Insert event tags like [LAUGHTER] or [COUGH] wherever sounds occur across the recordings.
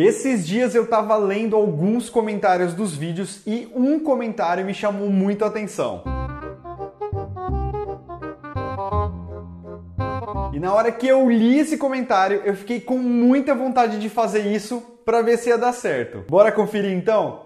Esses dias eu estava lendo alguns comentários dos vídeos e um comentário me chamou muito a atenção. E na hora que eu li esse comentário, eu fiquei com muita vontade de fazer isso para ver se ia dar certo. Bora conferir então?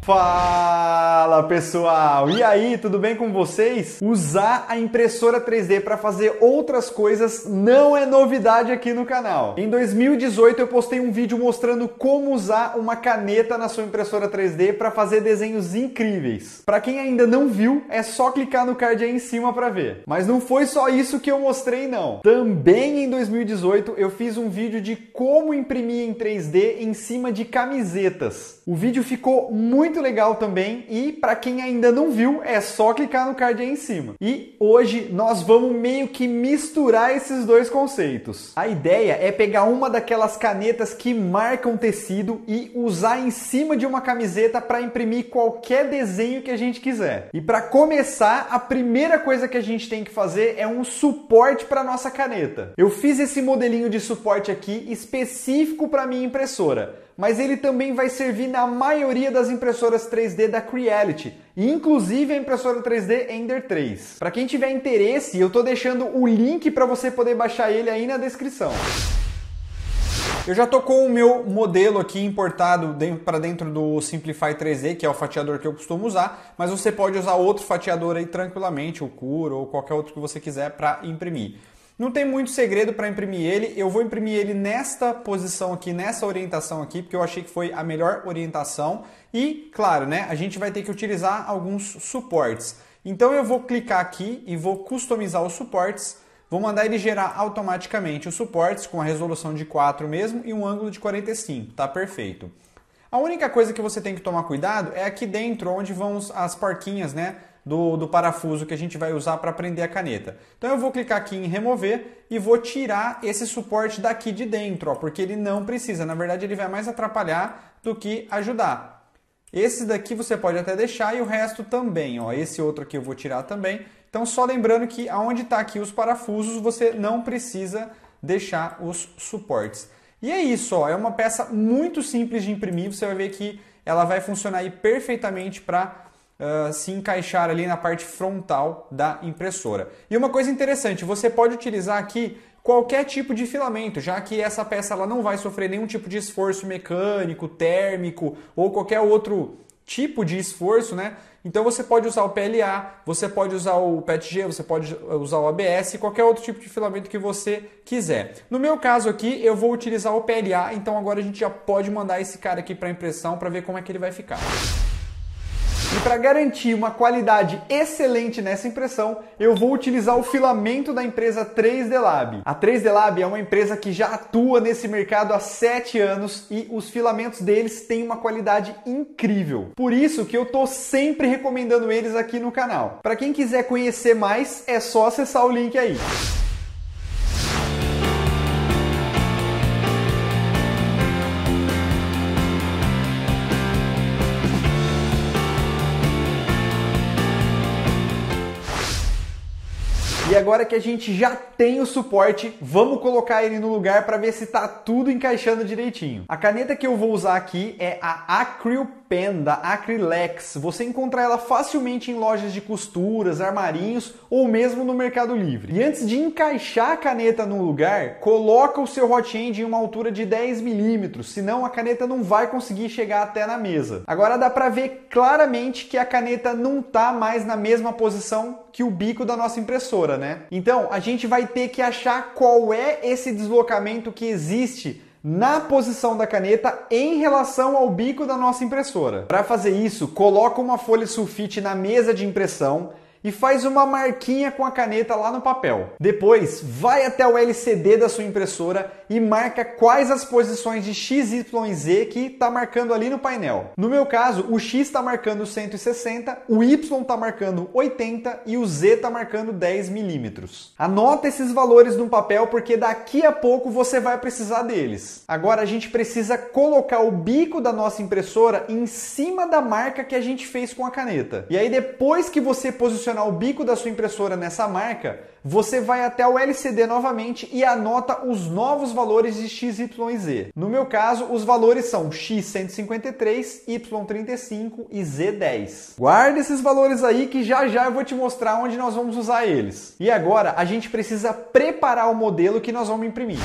Fala! Fala pessoal, e aí, tudo bem com vocês? Usar a impressora 3D para fazer outras coisas não é novidade aqui no canal. Em 2018 eu postei um vídeo mostrando como usar uma caneta na sua impressora 3D para fazer desenhos incríveis. Para quem ainda não viu, é só clicar no card aí em cima para ver. Mas não foi só isso que eu mostrei não. Também em 2018 eu fiz um vídeo de como imprimir em 3D em cima de camisetas. O vídeo ficou muito legal também e para para quem ainda não viu, é só clicar no card aí em cima. E hoje nós vamos meio que misturar esses dois conceitos. A ideia é pegar uma daquelas canetas que marcam tecido e usar em cima de uma camiseta para imprimir qualquer desenho que a gente quiser. E para começar, a primeira coisa que a gente tem que fazer é um suporte para nossa caneta. Eu fiz esse modelinho de suporte aqui específico para minha impressora mas ele também vai servir na maioria das impressoras 3D da Creality, inclusive a impressora 3D Ender 3. Para quem tiver interesse, eu tô deixando o link para você poder baixar ele aí na descrição. Eu já tô com o meu modelo aqui importado para dentro do Simplify 3D, que é o fatiador que eu costumo usar, mas você pode usar outro fatiador aí tranquilamente, o Cura ou qualquer outro que você quiser para imprimir. Não tem muito segredo para imprimir ele, eu vou imprimir ele nesta posição aqui, nessa orientação aqui, porque eu achei que foi a melhor orientação. E, claro, né, a gente vai ter que utilizar alguns suportes. Então eu vou clicar aqui e vou customizar os suportes, vou mandar ele gerar automaticamente os suportes com a resolução de 4 mesmo e um ângulo de 45, tá perfeito. A única coisa que você tem que tomar cuidado é aqui dentro, onde vão as porquinhas, né? do, do parafuso que a gente vai usar para prender a caneta. Então eu vou clicar aqui em remover e vou tirar esse suporte daqui de dentro, ó, porque ele não precisa. Na verdade, ele vai mais atrapalhar do que ajudar. Esse daqui você pode até deixar e o resto também. Ó. Esse outro aqui eu vou tirar também. Então só lembrando que aonde está aqui os parafusos, você não precisa deixar os suportes. E é isso, ó, é uma peça muito simples de imprimir, você vai ver que ela vai funcionar perfeitamente para uh, se encaixar ali na parte frontal da impressora. E uma coisa interessante, você pode utilizar aqui qualquer tipo de filamento, já que essa peça ela não vai sofrer nenhum tipo de esforço mecânico, térmico ou qualquer outro tipo de esforço, né? Então você pode usar o PLA, você pode usar o PETG, você pode usar o ABS, qualquer outro tipo de filamento que você quiser. No meu caso aqui, eu vou utilizar o PLA, então agora a gente já pode mandar esse cara aqui para impressão para ver como é que ele vai ficar. E para garantir uma qualidade excelente nessa impressão, eu vou utilizar o filamento da empresa 3D Lab. A 3D Lab é uma empresa que já atua nesse mercado há 7 anos e os filamentos deles têm uma qualidade incrível. Por isso que eu tô sempre recomendando eles aqui no canal. Para quem quiser conhecer mais, é só acessar o link aí. agora que a gente já tem o suporte, vamos colocar ele no lugar para ver se está tudo encaixando direitinho. A caneta que eu vou usar aqui é a Acryl Penda Acrylex. Você encontra ela facilmente em lojas de costuras, armarinhos ou mesmo no Mercado Livre. E antes de encaixar a caneta no lugar, coloca o seu hot end em uma altura de 10 milímetros, senão a caneta não vai conseguir chegar até na mesa. Agora dá para ver claramente que a caneta não tá mais na mesma posição que o bico da nossa impressora, né? Então a gente vai ter que achar qual é esse deslocamento que existe na posição da caneta em relação ao bico da nossa impressora. Para fazer isso, coloca uma folha sulfite na mesa de impressão e faz uma marquinha com a caneta lá no papel. Depois, vai até o LCD da sua impressora e marca quais as posições de x, y e z que está marcando ali no painel. No meu caso, o x está marcando 160, o y está marcando 80 e o z está marcando 10 milímetros. Anota esses valores no papel porque daqui a pouco você vai precisar deles. Agora a gente precisa colocar o bico da nossa impressora em cima da marca que a gente fez com a caneta. E aí depois que você posicionar pressionar o bico da sua impressora nessa marca, você vai até o LCD novamente e anota os novos valores de x, y e z. No meu caso, os valores são x153, y35 e z10. Guarda esses valores aí que já já eu vou te mostrar onde nós vamos usar eles. E agora a gente precisa preparar o modelo que nós vamos imprimir.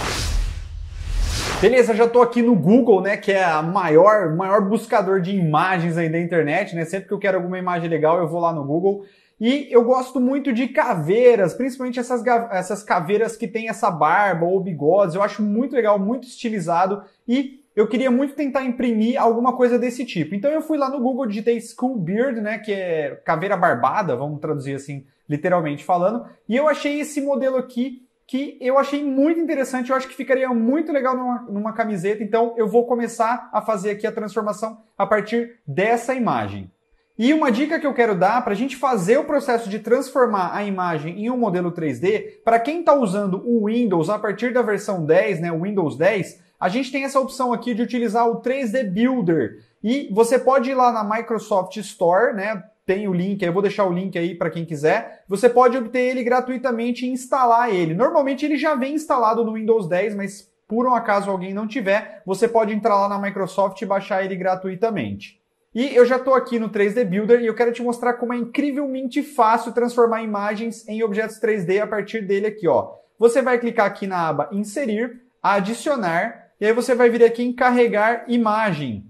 Beleza, já estou aqui no Google, né, que é a maior, maior buscador de imagens aí da internet, né? Sempre que eu quero alguma imagem legal, eu vou lá no Google e eu gosto muito de caveiras, principalmente essas, essas caveiras que tem essa barba ou bigodes. Eu acho muito legal, muito estilizado. E eu queria muito tentar imprimir alguma coisa desse tipo. Então eu fui lá no Google, digitei School Beard, né, que é caveira barbada, vamos traduzir assim, literalmente falando, e eu achei esse modelo aqui que eu achei muito interessante, eu acho que ficaria muito legal numa, numa camiseta, então eu vou começar a fazer aqui a transformação a partir dessa imagem. E uma dica que eu quero dar para a gente fazer o processo de transformar a imagem em um modelo 3D, para quem está usando o Windows a partir da versão 10, né, o Windows 10, a gente tem essa opção aqui de utilizar o 3D Builder. E você pode ir lá na Microsoft Store, né, tem o link, eu vou deixar o link aí para quem quiser. Você pode obter ele gratuitamente e instalar ele. Normalmente ele já vem instalado no Windows 10, mas por um acaso alguém não tiver, você pode entrar lá na Microsoft e baixar ele gratuitamente. E eu já estou aqui no 3D Builder e eu quero te mostrar como é incrivelmente fácil transformar imagens em objetos 3D a partir dele aqui, ó. Você vai clicar aqui na aba Inserir, Adicionar, e aí você vai vir aqui em Carregar Imagem.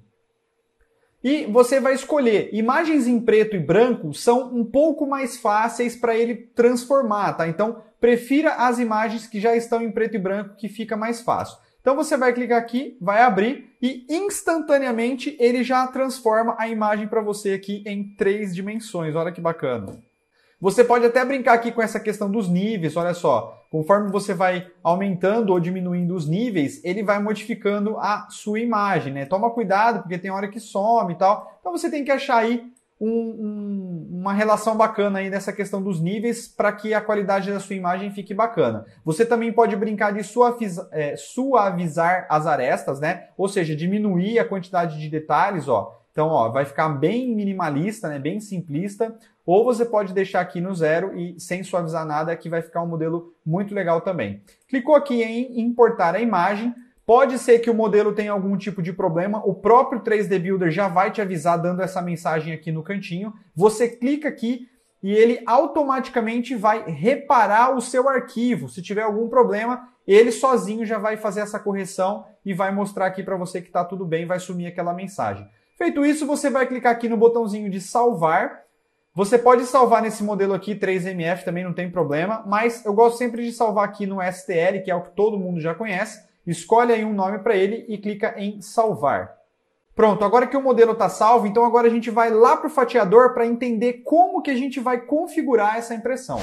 E você vai escolher. Imagens em preto e branco são um pouco mais fáceis para ele transformar, tá? Então, prefira as imagens que já estão em preto e branco, que fica mais fácil. Então você vai clicar aqui, vai abrir e instantaneamente ele já transforma a imagem para você aqui em três dimensões. Olha que bacana. Você pode até brincar aqui com essa questão dos níveis, olha só. Conforme você vai aumentando ou diminuindo os níveis, ele vai modificando a sua imagem, né? Toma cuidado, porque tem hora que some e tal. Então você tem que achar aí um, uma relação bacana aí nessa questão dos níveis para que a qualidade da sua imagem fique bacana. Você também pode brincar de suavizar, é, suavizar as arestas, né? Ou seja, diminuir a quantidade de detalhes, ó. Então, ó, vai ficar bem minimalista, né? Bem simplista. Ou você pode deixar aqui no zero e sem suavizar nada, que vai ficar um modelo muito legal também. Clicou aqui em importar a imagem. Pode ser que o modelo tenha algum tipo de problema, o próprio 3D Builder já vai te avisar dando essa mensagem aqui no cantinho. Você clica aqui e ele automaticamente vai reparar o seu arquivo. Se tiver algum problema, ele sozinho já vai fazer essa correção e vai mostrar aqui para você que está tudo bem, vai sumir aquela mensagem. Feito isso, você vai clicar aqui no botãozinho de salvar. Você pode salvar nesse modelo aqui 3MF, também não tem problema, mas eu gosto sempre de salvar aqui no STL, que é o que todo mundo já conhece Escolhe aí um nome para ele e clica em salvar. Pronto, agora que o modelo está salvo, então agora a gente vai lá para o fatiador para entender como que a gente vai configurar essa impressão.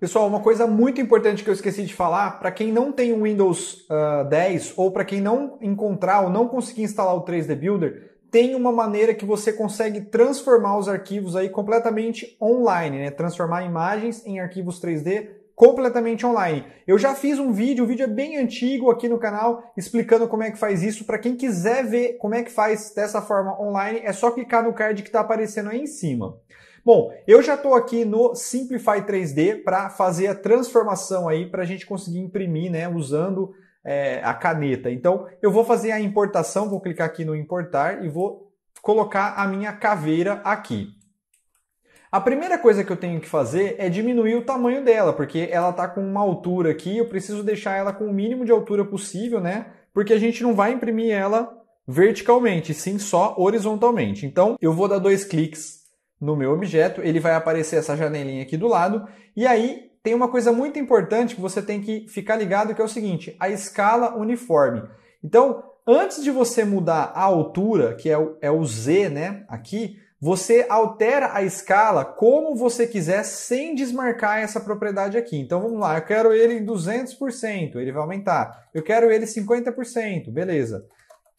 Pessoal, uma coisa muito importante que eu esqueci de falar, para quem não tem o Windows uh, ah, 10 ou para quem não encontrar ou não conseguir instalar o 3D Builder, tem uma maneira que você consegue transformar os arquivos aí completamente online, né? Transformar imagens em arquivos 3D completamente online. Eu já fiz um vídeo, o vídeo é bem antigo aqui no canal, explicando como é que faz isso. Para quem quiser ver como é que faz dessa forma online, é só clicar no card que está aparecendo aí em cima. Bom, eu já estou aqui no Simplify 3D para fazer a transformação aí para a gente conseguir imprimir, né, usando é, a caneta. Então, eu vou fazer a importação, vou clicar aqui no importar e vou colocar a minha caveira aqui. A primeira coisa que eu tenho que fazer é diminuir o tamanho dela, porque ela está com uma altura aqui, eu preciso deixar ela com o mínimo de altura possível, né? Porque a gente não vai imprimir ela verticalmente, sim só horizontalmente. Então, eu vou dar dois cliques no meu objeto, ele vai aparecer essa janelinha aqui do lado, e aí tem uma coisa muito importante que você tem que ficar ligado, que é o seguinte, a escala uniforme. Então, antes de você mudar a altura, que é o, é o Z, né, aqui, você altera a escala como você quiser sem desmarcar essa propriedade aqui. Então vamos lá, eu quero ele em 200%, ele vai aumentar. Eu quero ele 50%, beleza.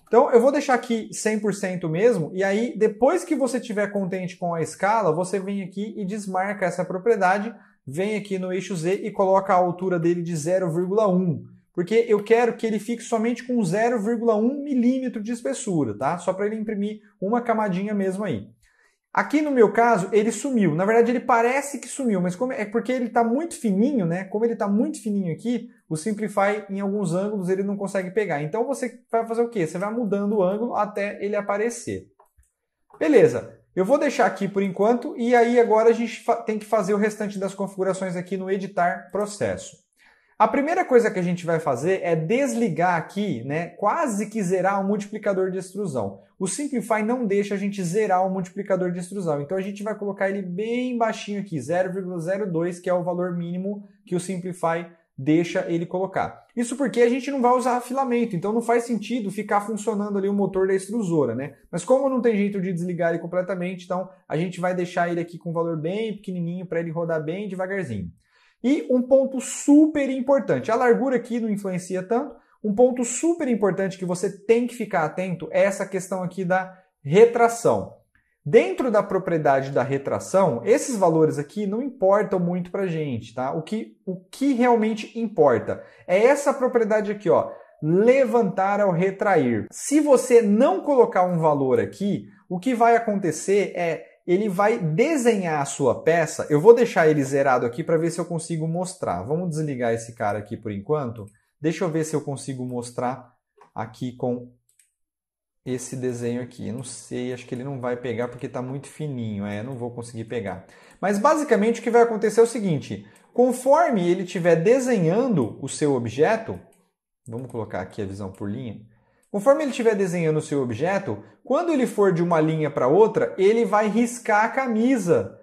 Então eu vou deixar aqui 100% mesmo, e aí depois que você estiver contente com a escala, você vem aqui e desmarca essa propriedade, vem aqui no eixo Z e coloca a altura dele de 0,1 porque eu quero que ele fique somente com 0,1 milímetro de espessura, tá? Só para ele imprimir uma camadinha mesmo aí. Aqui no meu caso, ele sumiu. Na verdade, ele parece que sumiu, mas como é, é porque ele está muito fininho, né? Como ele está muito fininho aqui, o Simplify, em alguns ângulos, ele não consegue pegar. Então, você vai fazer o quê? Você vai mudando o ângulo até ele aparecer. Beleza. Eu vou deixar aqui por enquanto e aí agora a gente tem que fazer o restante das configurações aqui no editar processo. A primeira coisa que a gente vai fazer é desligar aqui, né, quase que zerar o multiplicador de extrusão. O Simplify não deixa a gente zerar o multiplicador de extrusão, então a gente vai colocar ele bem baixinho aqui, 0,02, que é o valor mínimo que o Simplify deixa ele colocar. Isso porque a gente não vai usar filamento, então não faz sentido ficar funcionando ali o motor da extrusora, né? Mas como não tem jeito de desligar ele completamente, então a gente vai deixar ele aqui com um valor bem pequenininho para ele rodar bem devagarzinho. E um ponto super importante, a largura aqui não influencia tanto, um ponto super importante que você tem que ficar atento é essa questão aqui da retração. Dentro da propriedade da retração, esses valores aqui não importam muito para gente, tá? O que, o que realmente importa é essa propriedade aqui, ó, levantar ao retrair. Se você não colocar um valor aqui, o que vai acontecer é ele vai desenhar a sua peça. Eu vou deixar ele zerado aqui para ver se eu consigo mostrar. Vamos desligar esse cara aqui por enquanto. Deixa eu ver se eu consigo mostrar aqui com esse desenho aqui. não sei, acho que ele não vai pegar porque está muito fininho, é, não vou conseguir pegar. Mas basicamente o que vai acontecer é o seguinte: conforme ele estiver desenhando o seu objeto, vamos colocar aqui a visão por linha. Conforme ele estiver desenhando o seu objeto, quando ele for de uma linha para outra, ele vai riscar a camisa.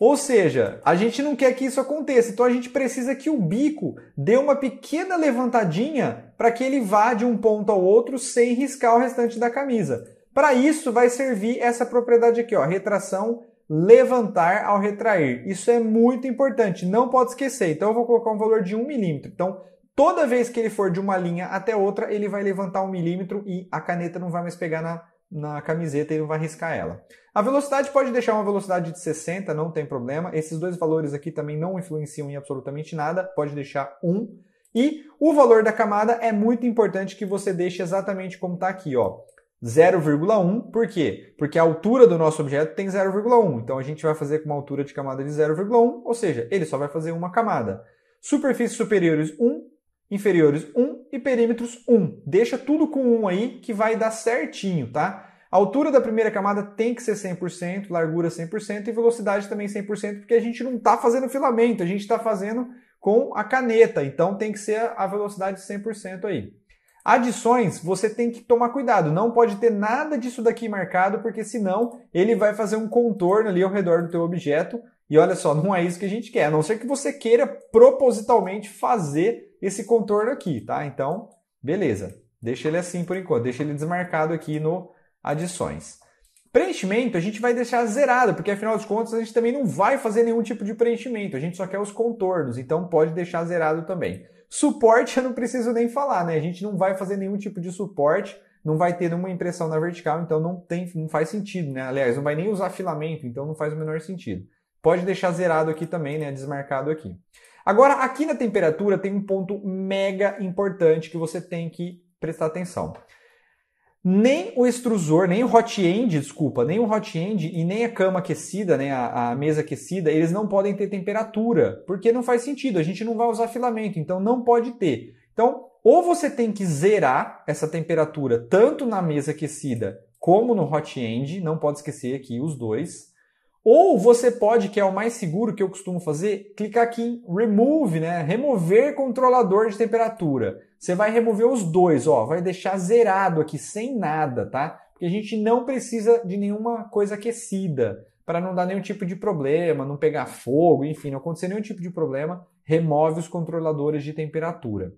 Ou seja, a gente não quer que isso aconteça, então a gente precisa que o bico dê uma pequena levantadinha para que ele vá de um ponto ao outro sem riscar o restante da camisa. Para isso vai servir essa propriedade aqui, ó, retração levantar ao retrair. Isso é muito importante, não pode esquecer. Então eu vou colocar um valor de 1 milímetro. Então Toda vez que ele for de uma linha até outra, ele vai levantar um milímetro e a caneta não vai mais pegar na, na camiseta e não vai riscar ela. A velocidade pode deixar uma velocidade de 60, não tem problema. Esses dois valores aqui também não influenciam em absolutamente nada, pode deixar 1. E o valor da camada é muito importante que você deixe exatamente como está aqui, ó. 0,1, por quê? Porque a altura do nosso objeto tem 0,1, então a gente vai fazer com uma altura de camada de 0,1, ou seja, ele só vai fazer uma camada. Superfícies superiores 1, inferiores 1 e perímetros 1. Deixa tudo com 1 aí que vai dar certinho, tá? A altura da primeira camada tem que ser 100%, largura 100% e velocidade também 100%, porque a gente não está fazendo filamento, a gente está fazendo com a caneta, então tem que ser a velocidade 100% aí. Adições, você tem que tomar cuidado, não pode ter nada disso daqui marcado, porque senão ele vai fazer um contorno ali ao redor do teu objeto, e olha só, não é isso que a gente quer, a não ser que você queira propositalmente fazer esse contorno aqui, tá? Então, beleza. Deixa ele assim por enquanto, deixa ele desmarcado aqui no adições. Preenchimento a gente vai deixar zerado, porque afinal de contas a gente também não vai fazer nenhum tipo de preenchimento, a gente só quer os contornos, então pode deixar zerado também. Suporte [LAUGHS] eu não preciso nem falar, né? A gente não vai fazer nenhum tipo de suporte, não vai ter nenhuma impressão na vertical, então não, tem, não faz sentido, né? Aliás, não vai nem usar filamento, então não faz o menor sentido. Pode deixar zerado aqui também, né? Desmarcado aqui. Agora, aqui na temperatura tem um ponto mega importante que você tem que prestar atenção. Nem o extrusor, nem o hot end, desculpa, nem o hot end e nem a cama aquecida, né, a, a, mesa aquecida, eles não podem ter temperatura, porque não faz sentido, a gente não vai usar filamento, então não pode ter. Então, ou você tem que zerar essa temperatura tanto na mesa aquecida como no hot end, não pode esquecer aqui os dois, ou você pode, que é o mais seguro que eu costumo fazer, clicar aqui em Remove, né? Remover controlador de temperatura. Você vai remover os dois, ó, vai deixar zerado aqui, sem nada, tá? Porque a gente não precisa de nenhuma coisa aquecida para não dar nenhum tipo de problema, não pegar fogo, enfim, não acontecer nenhum tipo de problema, remove os controladores de temperatura.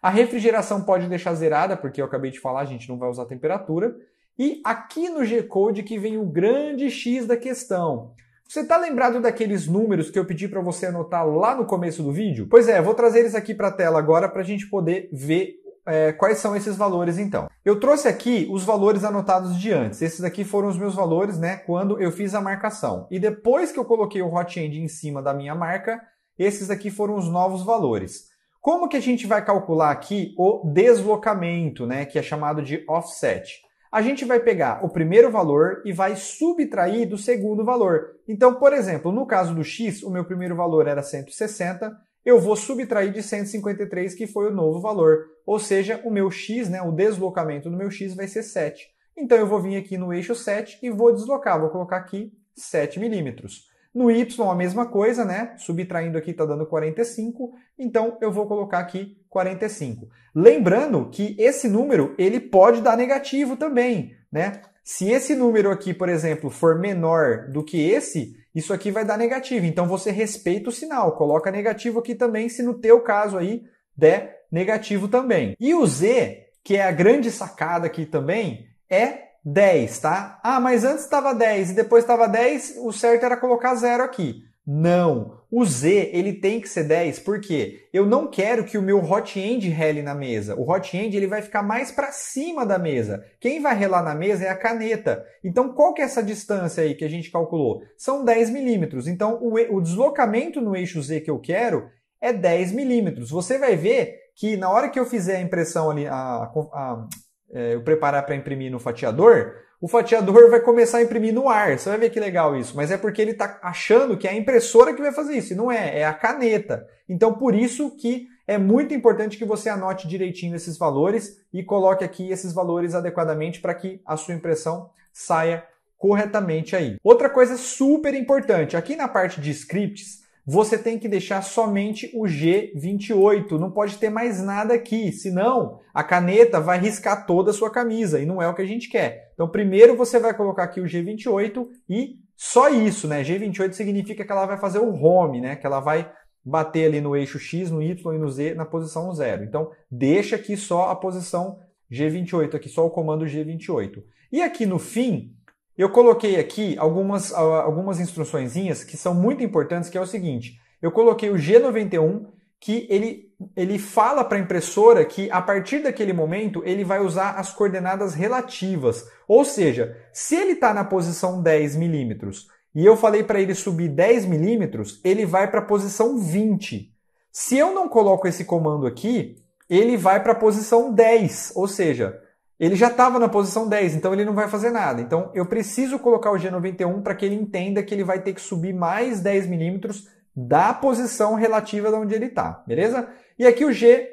A refrigeração pode deixar zerada, porque eu acabei de falar, a gente não vai usar temperatura. E aqui no G-Code que vem o grande X da questão. Você está lembrado daqueles números que eu pedi para você anotar lá no começo do vídeo? Pois é, vou trazer eles aqui para a tela agora para a gente poder ver é, quais são esses valores então. Eu trouxe aqui os valores anotados de antes. Esses aqui foram os meus valores né, quando eu fiz a marcação. E depois que eu coloquei o hotend em cima da minha marca, esses aqui foram os novos valores. Como que a gente vai calcular aqui o deslocamento, né, que é chamado de offset? a gente vai pegar o primeiro valor e vai subtrair do segundo valor. Então, por exemplo, no caso do x, o meu primeiro valor era 160, eu vou subtrair de 153, que foi o novo valor. Ou seja, o meu x, né, o deslocamento do meu x vai ser 7. Então eu vou vir aqui no eixo 7 e vou deslocar, vou colocar aqui 7 milímetros. No y a mesma coisa, né? Subtraindo aqui está dando 45, então eu vou colocar aqui 45. Lembrando que esse número ele pode dar negativo também, né? Se esse número aqui, por exemplo, for menor do que esse, isso aqui vai dar negativo. Então você respeita o sinal, coloca negativo aqui também, se no teu caso aí der negativo também. E o z, que é a grande sacada aqui também, é 10, tá? Ah, mas antes estava 10 e depois estava 10, o certo era colocar zero aqui. Não, o Z ele tem que ser 10, porque eu não quero que o meu hot end rele na mesa. O hot end ele vai ficar mais para cima da mesa. Quem vai relar na mesa é a caneta. Então qual que é essa distância aí que a gente calculou? São 10 milímetros. Então o, o deslocamento no eixo Z que eu quero é 10 milímetros. Você vai ver que na hora que eu fizer a impressão ali, a, a, é, eu preparar para imprimir no fatiador, o fatiador vai começar a imprimir no ar. Você vai ver que legal isso. Mas é porque ele está achando que é a impressora que vai fazer isso. E não é, é a caneta. Então, por isso que é muito importante que você anote direitinho esses valores e coloque aqui esses valores adequadamente para que a sua impressão saia corretamente aí. Outra coisa super importante, aqui na parte de scripts, você tem que deixar somente o G28, não pode ter mais nada aqui, senão a caneta vai riscar toda a sua camisa e não é o que a gente quer. Então primeiro você vai colocar aqui o G28 e só isso, né? G28 significa que ela vai fazer o home, né? Que ela vai bater ali no eixo X, no Y e no Z na posição 0. Então, deixa aqui só a posição G28, aqui só o comando G28. E aqui no fim, eu coloquei aqui algumas, algumas instruçõezinhas que são muito importantes, que é o seguinte. Eu coloquei o G91, que ele, ele fala para a impressora que a partir daquele momento ele vai usar as coordenadas relativas. Ou seja, se ele está na posição 10 milímetros e eu falei para ele subir 10 milímetros, ele vai para a posição 20. Se eu não coloco esse comando aqui, ele vai para a posição 10, ou seja, ele já estava na posição 10, então ele não vai fazer nada. Então eu preciso colocar o G91 para que ele entenda que ele vai ter que subir mais 10 milímetros da posição relativa de onde ele está, beleza? E aqui o G1,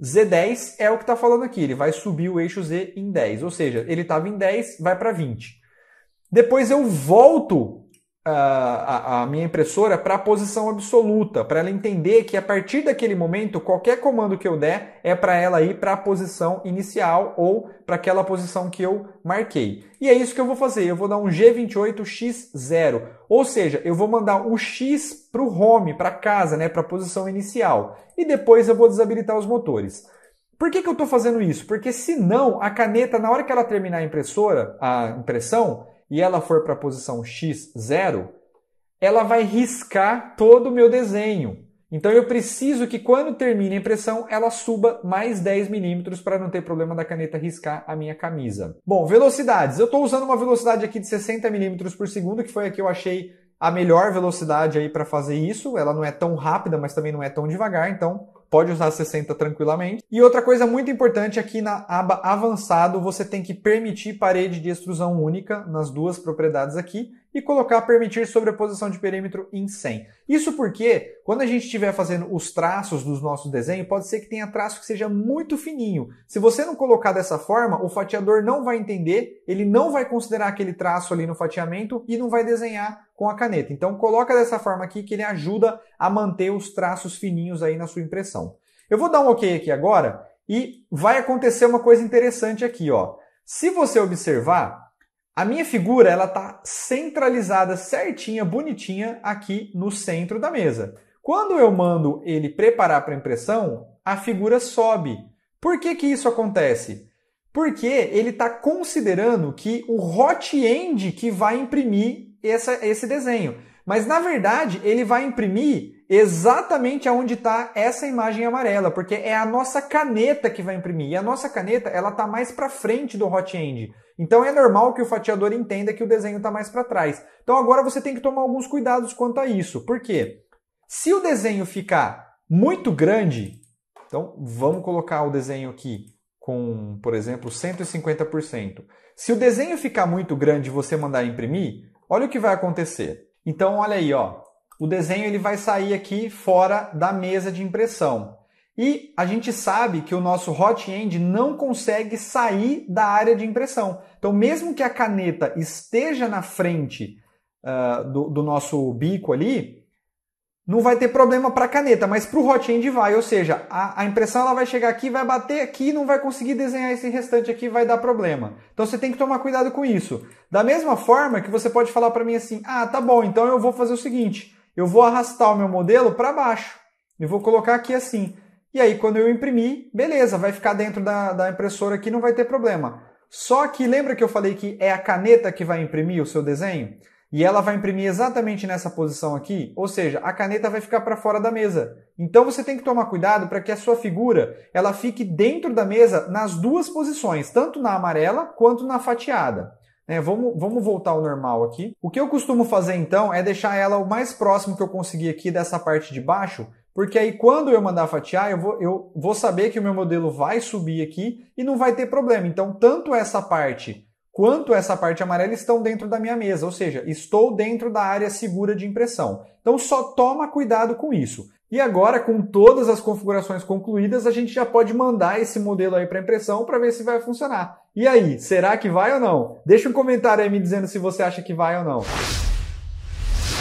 Z10 é o que está falando aqui, ele vai subir o eixo Z em 10, ou seja, ele estava em 10, vai para 20. Depois eu volto a, a minha impressora para a posição absoluta, para ela entender que a partir daquele momento, qualquer comando que eu der é para ela ir para a posição inicial ou para aquela posição que eu marquei. E é isso que eu vou fazer, eu vou dar um G28X0, ou seja, eu vou mandar o X para o home, para casa, né, para a posição inicial, e depois eu vou desabilitar os motores. Por que, que eu estou fazendo isso? Porque senão a caneta, na hora que ela terminar a impressora, a impressão, e ela for para a posição x0, ela vai riscar todo o meu desenho. Então eu preciso que quando termine a impressão, ela suba mais 10 milímetros para não ter problema da caneta riscar a minha camisa. Bom, velocidades. Eu estou usando uma velocidade aqui de 60 milímetros por segundo, que foi a que eu achei a melhor velocidade aí para fazer isso. Ela não é tão rápida, mas também não é tão devagar, então pode usar 60 tranquilamente. E outra coisa muito importante aqui é na aba avançado, você tem que permitir parede de extrusão única nas duas propriedades aqui e colocar permitir sobreposição de perímetro em 100. Isso porque, quando a gente estiver fazendo os traços dos nossos desenhos, pode ser que tenha traço que seja muito fininho. Se você não colocar dessa forma, o fatiador não vai entender, ele não vai considerar aquele traço ali no fatiamento e não vai desenhar com a caneta. Então coloca dessa forma aqui que ele ajuda a manter os traços fininhos aí na sua impressão. Eu vou dar um ok aqui agora e vai acontecer uma coisa interessante aqui, ó. Se você observar, a minha figura ela está centralizada, certinha, bonitinha aqui no centro da mesa. Quando eu mando ele preparar para impressão, a figura sobe. Por que, que isso acontece? Porque ele está considerando que o hot end que vai imprimir essa, esse desenho. Mas na verdade, ele vai imprimir exatamente aonde está essa imagem amarela, porque é a nossa caneta que vai imprimir. E a nossa caneta, ela está mais para frente do hotend. Então é normal que o fatiador entenda que o desenho está mais para trás. Então agora você tem que tomar alguns cuidados quanto a isso. Por quê? Se o desenho ficar muito grande, então vamos colocar o desenho aqui com, por exemplo, 150%. Se o desenho ficar muito grande e você mandar imprimir, olha o que vai acontecer. Então olha aí, ó, o desenho ele vai sair aqui fora da mesa de impressão. E a gente sabe que o nosso hot-end não consegue sair da área de impressão. Então, mesmo que a caneta esteja na frente uh, do, do nosso bico ali, não vai ter problema para a caneta, mas para o hotend vai, ou seja, a, a, impressão ela vai chegar aqui, vai bater aqui, não vai conseguir desenhar esse restante aqui, vai dar problema. Então você tem que tomar cuidado com isso. Da mesma forma que você pode falar para mim assim, ah, tá bom, então eu vou fazer o seguinte, eu vou arrastar o meu modelo para baixo e vou colocar aqui assim. E aí quando eu imprimir, beleza, vai ficar dentro da, da impressora aqui, não vai ter problema. Só que lembra que eu falei que é a caneta que vai imprimir o seu desenho? e ela vai imprimir exatamente nessa posição aqui, ou seja, a caneta vai ficar para fora da mesa. Então você tem que tomar cuidado para que a sua figura ela fique dentro da mesa nas duas posições, tanto na amarela quanto na fatiada. É, vamos, vamos voltar ao normal aqui. O que eu costumo fazer então é deixar ela o mais próximo que eu conseguir aqui dessa parte de baixo, porque aí quando eu mandar fatiar, eu vou, eu vou saber que o meu modelo vai subir aqui e não vai ter problema. Então, tanto essa parte quanto essa parte amarela estão dentro da minha mesa, ou seja, estou dentro da área segura de impressão. Então só toma cuidado com isso. E agora, com todas as configurações concluídas, a gente já pode mandar esse modelo aí para impressão para ver se vai funcionar. E aí, será que vai ou não? Deixa um comentário aí me dizendo se você acha que vai ou não.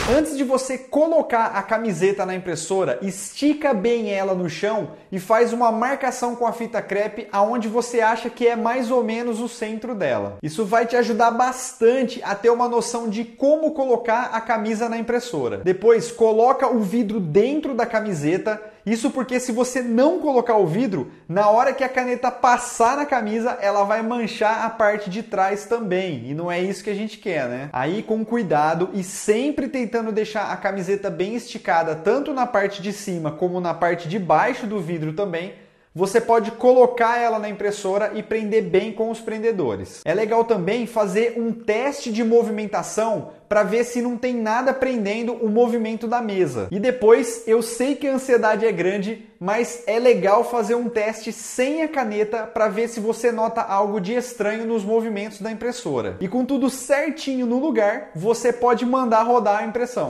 Antes de você colocar a camiseta na impressora, estica bem ela no chão e faz uma marcação com a fita crepe aonde você acha que é mais ou menos o centro dela. Isso vai te ajudar bastante a ter uma noção de como colocar a camisa na impressora. Depois, coloca o vidro dentro da camiseta isso porque se você não colocar o vidro, na hora que a caneta passar na camisa, ela vai manchar a parte de trás também. E não é isso que a gente quer, né? Aí com cuidado e sempre tentando deixar a camiseta bem esticada, tanto na parte de cima como na parte de baixo do vidro também você pode colocar ela na impressora e prender bem com os prendedores. É legal também fazer um teste de movimentação para ver se não tem nada prendendo o movimento da mesa. E depois, eu sei que a ansiedade é grande, mas é legal fazer um teste sem a caneta para ver se você nota algo de estranho nos movimentos da impressora. E com tudo certinho no lugar, você pode mandar rodar a impressão.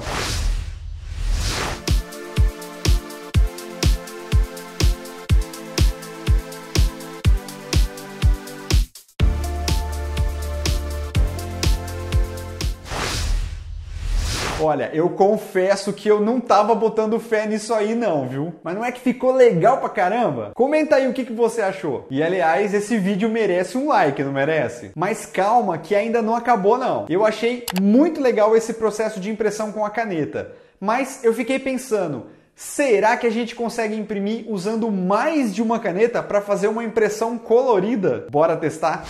Olha, eu confesso que eu não tava botando fé nisso aí não, viu? Mas não é que ficou legal pra caramba? Comenta aí o que, que você achou. E aliás, esse vídeo merece um like, não merece? Mas calma que ainda não acabou não. Eu achei muito legal esse processo de impressão com a caneta. Mas eu fiquei pensando, Será que a gente consegue imprimir usando mais de uma caneta para fazer uma impressão colorida? Bora testar?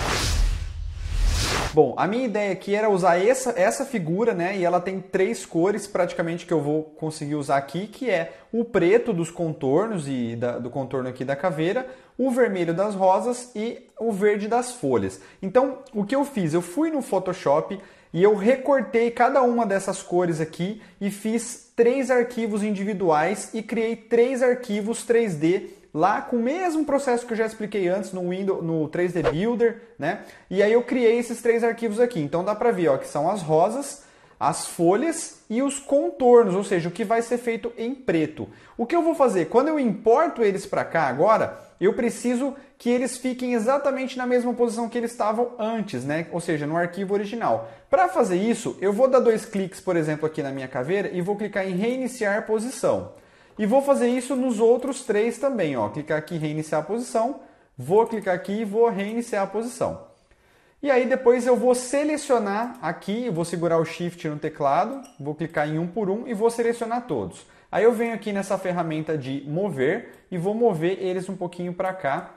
Bom, a minha ideia aqui era usar essa, essa figura, né? E ela tem três cores praticamente que eu vou conseguir usar aqui, que é o preto dos contornos e da, do contorno aqui da caveira, o vermelho das rosas e o verde das folhas. Então, o que eu fiz? Eu fui no Photoshop e eu recortei cada uma dessas cores aqui e fiz três arquivos individuais e criei três arquivos 3D lá com o mesmo processo que eu já expliquei antes no Windows, no 3D Builder, né? E aí eu criei esses três arquivos aqui. Então dá para ver, ó, que são as rosas, as folhas e os contornos, ou seja, o que vai ser feito em preto. O que eu vou fazer? Quando eu importo eles para cá agora, eu preciso que eles fiquem exatamente na mesma posição que eles estavam antes, né? Ou seja, no arquivo original. Para fazer isso, eu vou dar dois cliques, por exemplo, aqui na minha caveira e vou clicar em reiniciar posição. E vou fazer isso nos outros três também. Ó. Clicar aqui reiniciar a posição, vou clicar aqui e vou reiniciar a posição. E aí depois eu vou selecionar aqui, vou segurar o Shift no teclado, vou clicar em um por um e vou selecionar todos. Aí eu venho aqui nessa ferramenta de mover e vou mover eles um pouquinho para cá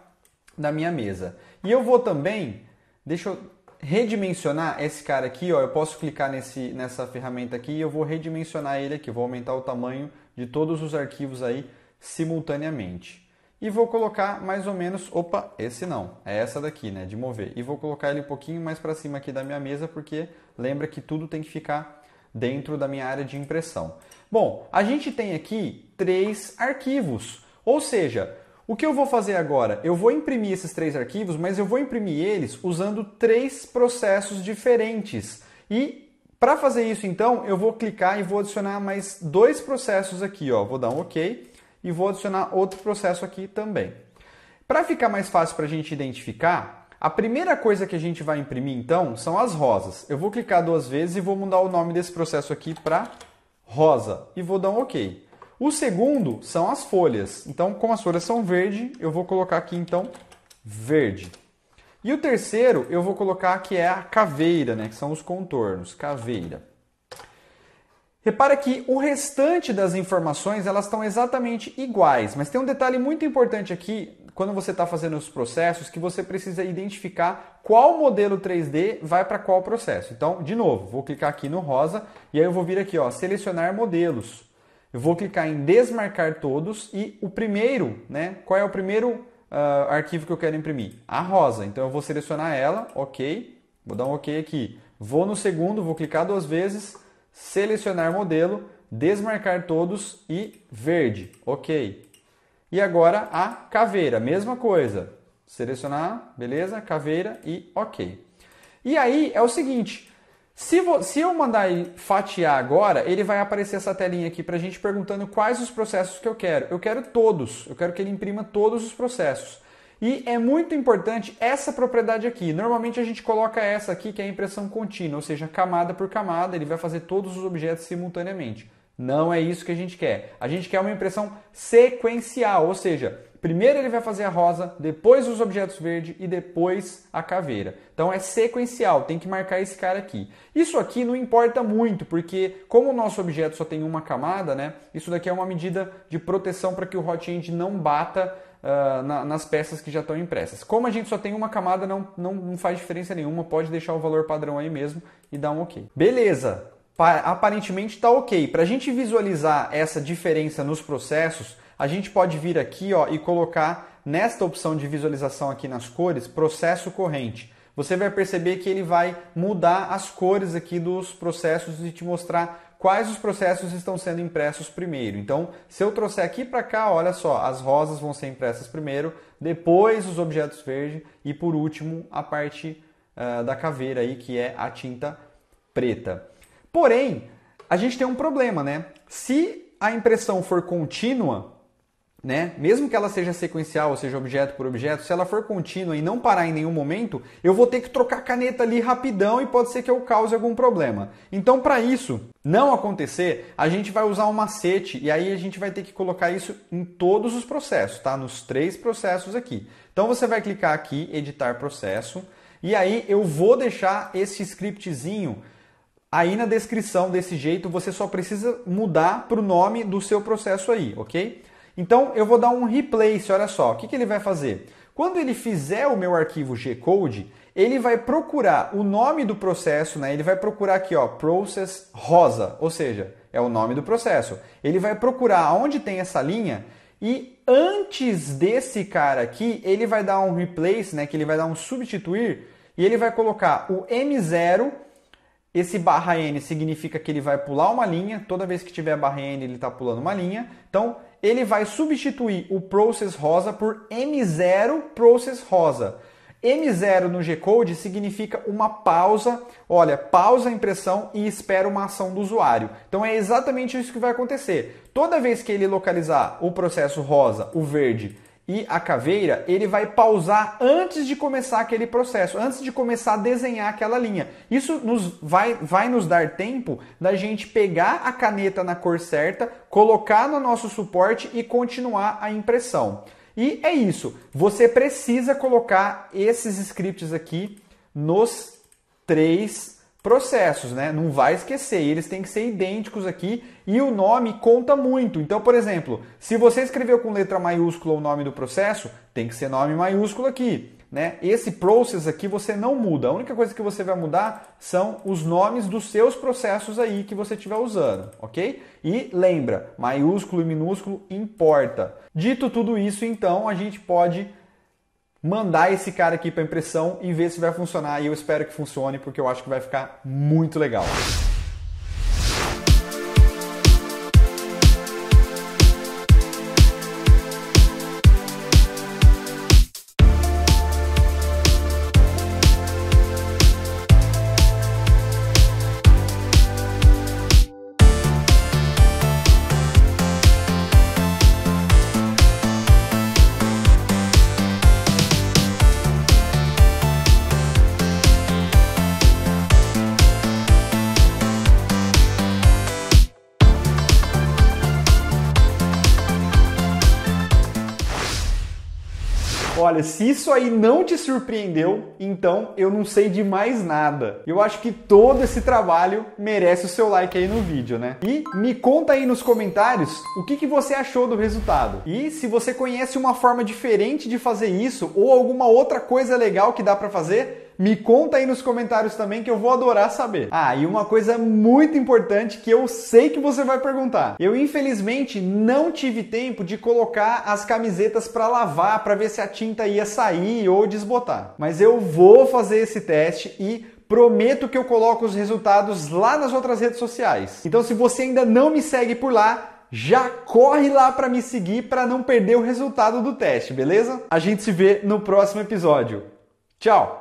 da minha mesa. E eu vou também, deixa eu redimensionar esse cara aqui, ó, eu posso clicar nesse, nessa ferramenta aqui e eu vou redimensionar ele aqui, vou aumentar o tamanho de todos os arquivos aí simultaneamente. E vou colocar mais ou menos, opa, esse não, é essa daqui, né, de mover. E vou colocar ele um pouquinho mais para cima aqui da minha mesa, porque lembra que tudo tem que ficar dentro da minha área de impressão. Bom, a gente tem aqui três arquivos, ou seja, o que eu vou fazer agora? Eu vou imprimir esses três arquivos, mas eu vou imprimir eles usando três processos diferentes. E para fazer isso, então, eu vou clicar e vou adicionar mais dois processos aqui. Ó. Vou dar um OK e vou adicionar outro processo aqui também. Para ficar mais fácil para a gente identificar, a primeira coisa que a gente vai imprimir, então, são as rosas. Eu vou clicar duas vezes e vou mudar o nome desse processo aqui para rosa e vou dar um OK. O segundo são as folhas. Então, como as folhas são verde, eu vou colocar aqui, então, verde. E o terceiro eu vou colocar que é a caveira, né? Que são os contornos, caveira. Repara que o restante das informações elas estão exatamente iguais, mas tem um detalhe muito importante aqui quando você está fazendo os processos que você precisa identificar qual modelo 3D vai para qual processo. Então, de novo, vou clicar aqui no rosa e aí eu vou vir aqui, ó, selecionar modelos. Eu vou clicar em desmarcar todos e o primeiro, né? Qual é o primeiro uh, arquivo que eu quero imprimir? A rosa. Então eu vou selecionar ela, ok. Vou dar um ok aqui. Vou no segundo, vou clicar duas vezes, selecionar modelo, desmarcar todos e verde, ok. E agora a caveira, mesma coisa. Selecionar, beleza, caveira e ok. E aí é o seguinte, se, se, eu mandar fatiar agora, ele vai aparecer essa telinha aqui para a gente perguntando quais os processos que eu quero. Eu quero todos, eu quero que ele imprima todos os processos. E é muito importante essa propriedade aqui. Normalmente a gente coloca essa aqui, que é a impressão contínua, ou seja, camada por camada, ele vai fazer todos os objetos simultaneamente. Não é isso que a gente quer. A gente quer uma impressão sequencial, ou seja, Primeiro ele vai fazer a rosa, depois os objetos verdes e depois a caveira. Então é sequencial, tem que marcar esse cara aqui. Isso aqui não importa muito, porque como o nosso objeto só tem uma camada, né? Isso daqui é uma medida de proteção para que o hotend não bata Uh, na, nas peças que já estão impressas. Como a gente só tem uma camada, não, não, não, faz diferença nenhuma, pode deixar o valor padrão aí mesmo e dar um OK. Beleza, aparentemente está OK. Para a gente visualizar essa diferença nos processos, a gente pode vir aqui ó, e colocar nesta opção de visualização aqui nas cores, processo corrente. Você vai perceber que ele vai mudar as cores aqui dos processos e te mostrar quais os processos estão sendo impressos primeiro. Então, se eu trouxer aqui para cá, olha só, as rosas vão ser impressas primeiro, depois os objetos verdes e por último a parte uh, da caveira aí que é a tinta preta. Porém, a gente tem um problema, né? Se a impressão for contínua, né? Mesmo que ela seja sequencial, ou seja, objeto por objeto, se ela for contínua e não parar em nenhum momento, eu vou ter que trocar a caneta ali rapidão e pode ser que eu cause algum problema. Então, para isso não acontecer, a gente vai usar um macete e aí a gente vai ter que colocar isso em todos os processos, tá? Nos três processos aqui. Então, você vai clicar aqui, editar processo, e aí eu vou deixar esse scriptzinho aí na descrição desse jeito, você só precisa mudar para o nome do seu processo aí, ok? Então eu vou dar um replace, olha só, o que, que ele vai fazer? Quando ele fizer o meu arquivo Gcode, ele vai procurar o nome do processo, né? Ele vai procurar aqui, ó, process rosa, ou seja, é o nome do processo. Ele vai procurar onde tem essa linha e antes desse cara aqui, ele vai dar um replace, né? Que ele vai dar um substituir e ele vai colocar o M0. Esse barra N significa que ele vai pular uma linha. Toda vez que tiver barra N, ele está pulando uma linha. Então, ele vai substituir o process rosa por M0 process rosa. M0 no G-Code significa uma pausa, olha, pausa a impressão e espera uma ação do usuário. Então é exatamente isso que vai acontecer. Toda vez que ele localizar o processo rosa, o verde e a caveira, ele vai pausar antes de começar aquele processo, antes de começar a desenhar aquela linha. Isso nos vai, vai nos dar tempo da gente pegar a caneta na cor certa, colocar no nosso suporte e continuar a impressão. E é isso. Você precisa colocar esses scripts aqui nos três processos, né? Não vai esquecer, eles têm que ser idênticos aqui e o nome conta muito. Então, por exemplo, se você escreveu com letra maiúscula o nome do processo, tem que ser nome maiúsculo aqui. Né? Esse process aqui você não muda. A única coisa que você vai mudar são os nomes dos seus processos aí que você estiver usando, ok? E lembra, maiúsculo e minúsculo importa. Dito tudo isso, então a gente pode mandar esse cara aqui para impressão e ver se vai funcionar. E eu espero que funcione, porque eu acho que vai ficar muito legal. olha, se isso aí não te surpreendeu, então eu não sei de mais nada. Eu acho que todo esse trabalho merece o seu like aí no vídeo, né? E me conta aí nos comentários o que, que você achou do resultado. E se você conhece uma forma diferente de fazer isso ou alguma outra coisa legal que dá para fazer, me conta aí nos comentários também que eu vou adorar saber. Ah, e uma coisa muito importante que eu sei que você vai perguntar. Eu infelizmente não tive tempo de colocar as camisetas para lavar para ver se a tinta ia sair ou desbotar. Mas eu vou fazer esse teste e prometo que eu coloco os resultados lá nas outras redes sociais. Então se você ainda não me segue por lá, já corre lá para me seguir para não perder o resultado do teste, beleza? A gente se vê no próximo episódio. Tchau!